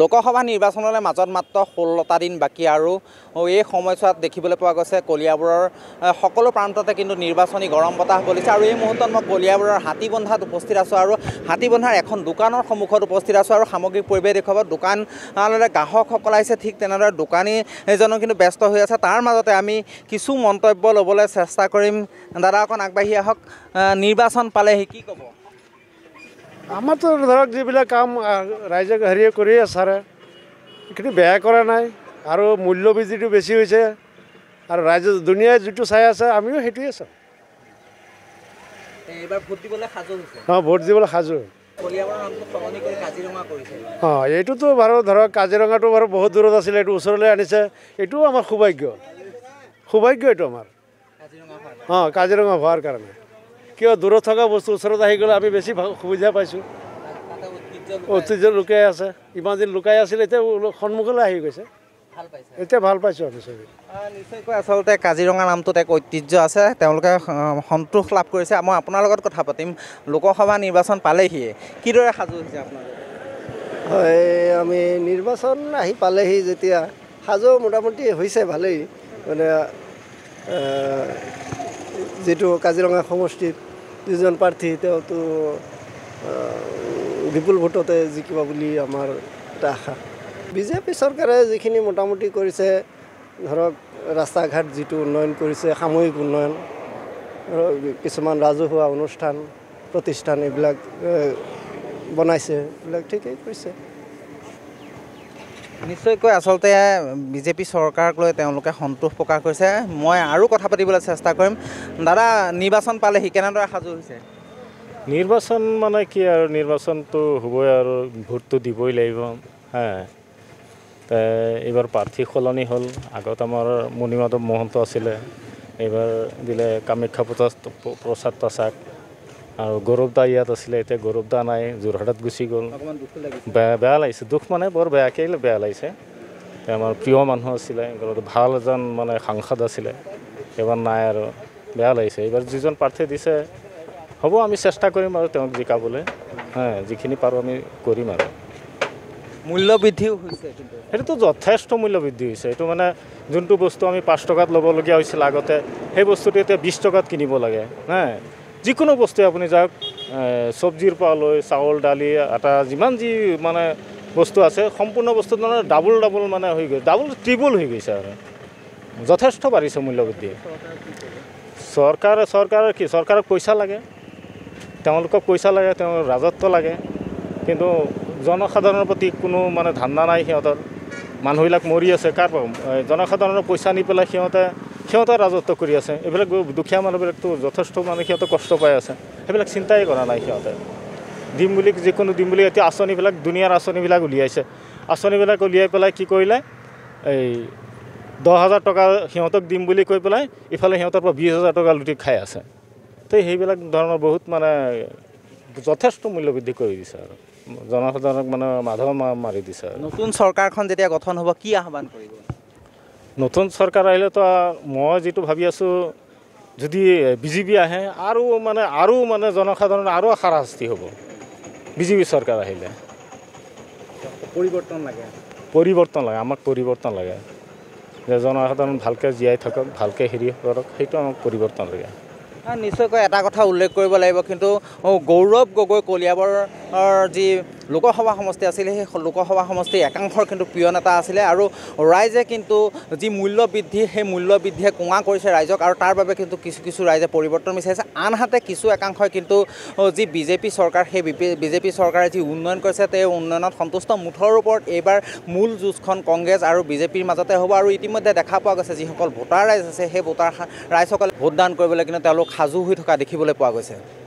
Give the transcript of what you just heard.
লোকসভা নিৰ্বাচনলৈ মাজত মাত্ৰ ষোল্লটা দিন বাকী আৰু এই সময়ছোৱাত দেখিবলৈ পোৱা গৈছে কলিয়াবোৰৰ সকলো প্ৰান্ততে কিন্তু নিৰ্বাচনী গৰম বতাহ বলিছে আৰু এই মুহূৰ্তত মই কলিয়াবোৰৰ বন্ধাত উপস্থিত আছোঁ আৰু হাতী বন্ধাৰ এখন দোকানৰ সন্মুখত উপস্থিত আছোঁ আৰু সামগ্ৰিক পৰিৱেশ দেখুৱাব দোকানলৈ গ্ৰাহকসকল আহিছে ঠিক তেনেদৰে দোকানী এজনো কিন্তু ব্যস্ত হৈ আছে তাৰ মাজতে আমি কিছু মন্তব্য ল'বলৈ চেষ্টা কৰিম দাদা অকণ আগবাঢ়ি আহক নিৰ্বাচন পালেহি কি ক'ব আমাৰতো ধৰক যিবিলাক কাম ৰাইজে হেৰিয়ে কৰি আছে ছাৰে সেইখিনি বেয়া কৰা নাই আৰু মূল্য বৃদ্ধিটো বেছি হৈছে আৰু ৰাইজে দুনিয়াই যিটো চাই আছে আমিও সেইটোৱে চাওঁ অঁ ভোট দিবলৈ সাজু অঁ এইটোতো বাৰু ধৰক কাজিৰঙাটো বাৰু বহুত দূৰত আছিলে এইটো ওচৰলৈ আনিছে এইটোও আমাৰ সৌভাগ্য সৌভাগ্য এইটো আমাৰ অঁ কাজিৰঙা হোৱাৰ কাৰণে কিয় দূৰত থকা বস্তু ওচৰত আহি গ'লে আমি বেছি সুবিধা পাইছোঁ ঐতিহ্য লুকাই আছে ইমান দিন লুকাই আছিলে এতিয়া সন্মুখলৈ আহি গৈছে এতিয়া ভাল পাইছোঁ আমি চবেই নিশ্চয়কৈ আচলতে কাজিৰঙা নামটোত এক ঐতিহ্য আছে তেওঁলোকে সন্তোষ লাভ কৰিছে মই আপোনাৰ লগত কথা পাতিম লোকসভা নিৰ্বাচন পালেহিয়ে কিদৰে সাজু হৈছে আপোনালোকে হয় আমি নিৰ্বাচন আহি পালেহি যেতিয়া সাজু মোটামুটি হৈছে ভালেই মানে যিটো কাজিৰঙা সমষ্টিত যিজন প্ৰাৰ্থী তেওঁতো বিপুল ভোটতে জিকিব বুলি আমাৰ এটা আশা বি জে পি চৰকাৰে যিখিনি মোটামুটি কৰিছে ধৰক ৰাস্তা ঘাট যিটো উন্নয়ন কৰিছে সাময়িক উন্নয়ন ধৰক কিছুমান ৰাজহুৱা অনুষ্ঠান প্ৰতিষ্ঠান এইবিলাক বনাইছে এইবিলাক ঠিকেই কৰিছে নিশ্চয়কৈ আচলতে বিজেপি চৰকাৰক লৈ তেওঁলোকে সন্তোষ প্ৰকাশ কৰিছে মই আৰু কথা পাতিবলৈ চেষ্টা কৰিম দাদা নিৰ্বাচন পালেহি কেনেদৰে সাজু হৈছে নিৰ্বাচন মানে কি আৰু নিৰ্বাচনটো হ'বই আৰু ভোটটো দিবই লাগিব হে এইবাৰ প্ৰাৰ্থী সলনি হ'ল আগত আমাৰ মণিমাধৱ মহন্ত আছিলে এইবাৰ দিলে কামাখ্যা প্ৰসাদ প্ৰসাদ প্ৰাসাদ আৰু গৌৰৱদা ইয়াত আছিলে এতিয়া গৌৰৱদা নাই যোৰহাটত গুচি গ'ল বেয়া বেয়া লাগিছে দুখ মানে বৰ বেয়াকেই বেয়া লাগিছে আমাৰ প্ৰিয় মানুহ আছিলে ভাল এজন মানে সাংসদ আছিলে এইবাৰ নাই আৰু বেয়া লাগিছে এইবাৰ যিজন প্ৰাৰ্থী দিছে হ'ব আমি চেষ্টা কৰিম আৰু তেওঁক জিকাবলৈ হা যিখিনি পাৰোঁ আমি কৰিম আৰু মূল্য বৃদ্ধি সেইটোতো যথেষ্ট মূল্য বৃদ্ধি হৈছে এইটো মানে যোনটো বস্তু আমি পাঁচ টকাত ল'বলগীয়া হৈছিল আগতে সেই বস্তুটো এতিয়া বিছ টকাত কিনিব লাগে হা যিকোনো বস্তুৱে আপুনি যাওক চব্জিৰ পৰা লৈ চাউল দালি আটা যিমান যি মানে বস্তু আছে সম্পূৰ্ণ বস্তু মানে ডাবল ডাবল মানে হৈ গৈছে ডাবল ট্ৰিবুল হৈ গৈছে আৰু যথেষ্ট বাঢ়িছে মূল্যবৃদ্ধিয়ে চৰকাৰে চৰকাৰে কি চৰকাৰক পইচা লাগে তেওঁলোকক পইচা লাগে তেওঁ ৰাজত্ব লাগে কিন্তু জনসাধাৰণৰ প্ৰতি কোনো মানে ধান্দা নাই সিহঁতৰ মানুহবিলাক মৰি আছে কাৰ জনসাধাৰণৰ পইচা নি পেলাই সিহঁতে সিহঁতে ৰাজত্ব কৰি আছে এইবিলাক দুখীয়া মানুহবিলাকতো যথেষ্ট মানে সিহঁতে কষ্ট পাই আছে সেইবিলাক চিন্তাই কৰা নাই সিহঁতে দিম বুলি যিকোনো দিম বুলি এতিয়া আঁচনিবিলাক দুনিয়াৰ আঁচনিবিলাক উলিয়াইছে আঁচনিবিলাক উলিয়াই পেলাই কি কৰিলে এই দহ হাজাৰ টকা সিহঁতক দিম বুলি কৈ পেলাই ইফালে সিহঁতৰ পৰা বিছ হাজাৰ টকা লুটি খাই আছে তো সেইবিলাক ধৰণৰ বহুত মানে যথেষ্ট মূল্য বৃদ্ধি কৰি দিছে আৰু জনসাধাৰণক মানে মাধৱ মাৰি দিছে আৰু নতুন চৰকাৰখন যেতিয়া গঠন হ'ব কি আহ্বান কৰিব নতুন চৰকাৰ আহিলে তো মই যিটো ভাবি আছোঁ যদি বিজেপি আহে আৰু মানে আৰু মানে জনসাধাৰণ আৰু হাৰাশাস্তি হ'ব বিজেপি চৰকাৰ আহিলে পৰিৱৰ্তন লাগে পৰিৱৰ্তন লাগে আমাক পৰিৱৰ্তন লাগে যে জনসাধাৰণ ভালকৈ জীয়াই থাকক ভালকৈ হেৰি কৰক সেইটো আমাক পৰিৱৰ্তন লাগে নিশ্চয়কৈ এটা কথা উল্লেখ কৰিব লাগিব কিন্তু গৌৰৱ গগৈ কলিয়াবৰ যি লোকসভা সমষ্টি আছিলে সেই লোকসভা সমষ্টি একাংশৰ কিন্তু প্ৰিয় নেতা আছিলে আৰু ৰাইজে কিন্তু যি মূল্য বৃদ্ধি সেই মূল্য বৃদ্ধিয়ে কোঙা কৰিছে ৰাইজক আৰু তাৰ বাবে কিন্তু কিছু কিছু ৰাইজে পৰিৱৰ্তন বিচাৰিছে আনহাতে কিছু একাংশই কিন্তু যি বিজেপি চৰকাৰ সেই বি বিজেপি চৰকাৰে যি উন্নয়ন কৰিছে তেওঁ উন্নয়নত সন্তুষ্ট মুঠৰ ওপৰত এইবাৰ মূল যুঁজখন কংগ্ৰেছ আৰু বিজেপিৰ মাজতে হ'ব আৰু ইতিমধ্যে দেখা পোৱা গৈছে যিসকল ভোটাৰ ৰাইজ আছে সেই ভোটাৰ ৰাইজসকলে ভোটদান কৰিবলৈ কিন্তু তেওঁলোক সাজু হৈ থকা দেখিবলৈ পোৱা গৈছে